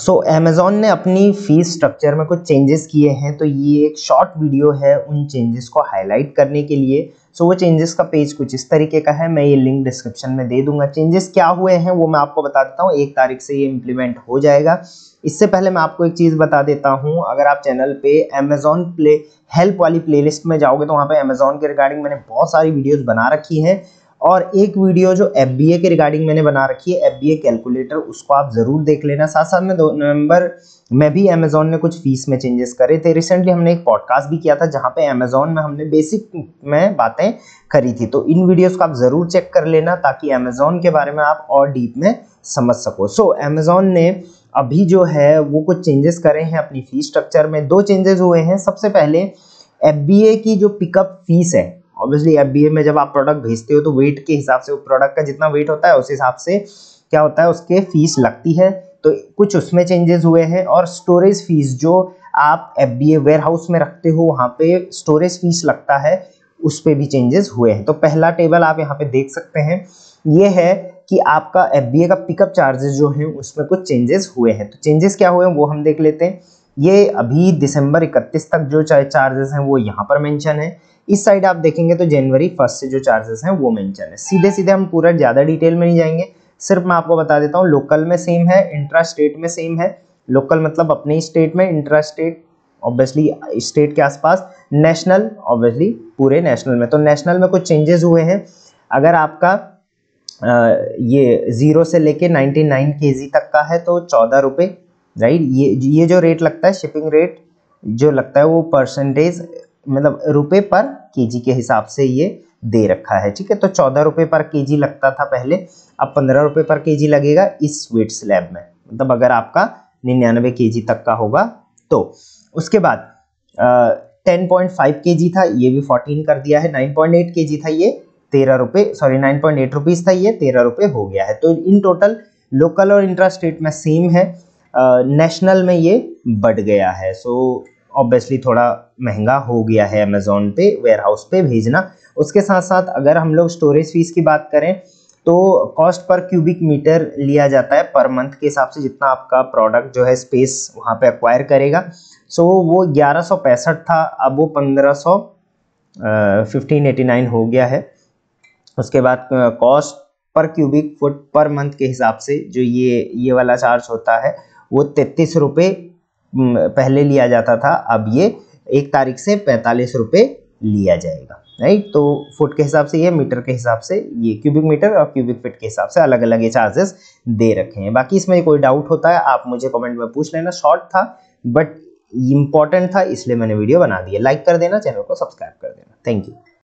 सो so, Amazon ने अपनी fees structure में कुछ चेंजेस किए हैं तो ये एक शॉर्ट वीडियो है उन चेंजेस को हाईलाइट करने के लिए सो so, वो चेंजेस का पेज कुछ इस तरीके का है मैं ये लिंक डिस्क्रिप्शन में दे दूंगा चेंजेस क्या हुए हैं वो मैं आपको बता देता हूँ एक तारीख से ये इम्प्लीमेंट हो जाएगा इससे पहले मैं आपको एक चीज़ बता देता हूँ अगर आप चैनल पे अमेजोन प्ले हेल्प वाली प्लेलिस्ट में जाओगे तो वहाँ पे अमेज़ॉन के रिगार्डिंग मैंने बहुत सारी वीडियोज़ बना रखी हैं और एक वीडियो जो एफ के रिगार्डिंग मैंने बना रखी है एफ कैलकुलेटर उसको आप ज़रूर देख लेना साथ साथ में दो नवंबर में भी अमेजोन ने कुछ फीस में चेंजेस करे थे रिसेंटली हमने एक पॉडकास्ट भी किया था जहाँ पे अमेजोन में हमने बेसिक में बातें करी थी तो इन वीडियोज़ को आप ज़रूर चेक कर लेना ताकि अमेजोन के बारे में आप और डीप में समझ सको सो so, अमेजोन ने अभी जो है वो कुछ चेंजेस करे हैं अपनी फीस स्ट्रक्चर में दो चेंजेस हुए हैं सबसे पहले एफ की जो पिकअप फीस है ऑब्वियसली एफ में जब आप प्रोडक्ट भेजते हो तो वेट के हिसाब से प्रोडक्ट का जितना वेट होता है उस हिसाब से क्या होता है उसके फीस लगती है तो कुछ उसमें चेंजेस हुए हैं और स्टोरेज फीस जो आप एफ बी वेयर हाउस में रखते हो वहाँ पे स्टोरेज फीस लगता है उस पर भी चेंजेस हुए हैं तो पहला टेबल आप यहाँ पे देख सकते हैं ये है कि आपका एफ का पिकअप चार्जेस जो है उसमें कुछ चेंजेस हुए हैं तो चेंजेस क्या हुए हैं वो हम देख लेते हैं ये अभी दिसंबर इकतीस तक जो चार्जेस हैं वो यहाँ पर मेंशन है इस साइड आप देखेंगे तो जनवरी फर्स्ट से जो चार्जेस हैं वो मेंशन है सीधे सीधे हम पूरा ज़्यादा डिटेल में नहीं जाएंगे सिर्फ मैं आपको बता देता हूँ लोकल में सेम है इंट्रा स्टेट में सेम है लोकल मतलब अपने ही स्टेट में इंट्रा स्टेट ऑब्वियसली स्टेट के आसपास नेशनल ऑब्वियसली पूरे नेशनल में तो नेशनल में कुछ चेंजेस हुए हैं अगर आपका आ, ये ज़ीरो से लेके 99 केजी तक का है तो चौदह रुपये राइट ये ये जो रेट लगता है शिपिंग रेट जो लगता है वो परसेंटेज मतलब रुपए पर केजी के हिसाब से ये दे रखा है ठीक है तो चौदह रुपये पर केजी लगता था पहले अब पंद्रह रुपये पर केजी लगेगा इस वेट स्लैब में मतलब अगर आपका निन्यानवे केजी तक का होगा तो उसके बाद टेन पॉइंट फाइव के जी था ये भी फोर्टीन कर दिया है नाइन पॉइंट एट के जी था ये तेरह रुपये sorry nine point eight rupees था ये तेरह रुपये हो गया है तो इन टोटल लोकल और इंट्रा स्टेट में सेम है नेशनल में ये बढ़ गया है सो ऑब्वियसली थोड़ा महंगा हो गया है अमेज़ोन पे वेयर हाउस पे भेजना उसके साथ साथ अगर हम लोग स्टोरेज फीस की बात करें तो कॉस्ट पर क्यूबिक मीटर लिया जाता है पर मंथ के हिसाब से जितना आपका प्रोडक्ट जो है स्पेस वहाँ पे एक्वायर करेगा सो so, वो ग्यारह सौ पैंसठ था अब वो पंद्रह सौ फिफ्टीन एटी नाइन हो गया है उसके बाद cost per cubic foot per month के हिसाब से जो ये ये वाला चार्ज होता है वो तैतीस रुपये पहले लिया जाता था अब ये एक तारीख से पैंतालीस रुपये लिया जाएगा राइट तो फुट के हिसाब से ये मीटर के हिसाब से ये क्यूबिक मीटर और क्यूबिक फिट के हिसाब से अलग अलग ये चार्जेस दे रखे हैं बाकी इसमें कोई डाउट होता है आप मुझे कमेंट में पूछ लेना शॉर्ट था बट इम्पॉर्टेंट था इसलिए मैंने वीडियो बना दिया लाइक कर देना चैनल को सब्सक्राइब कर देना थैंक यू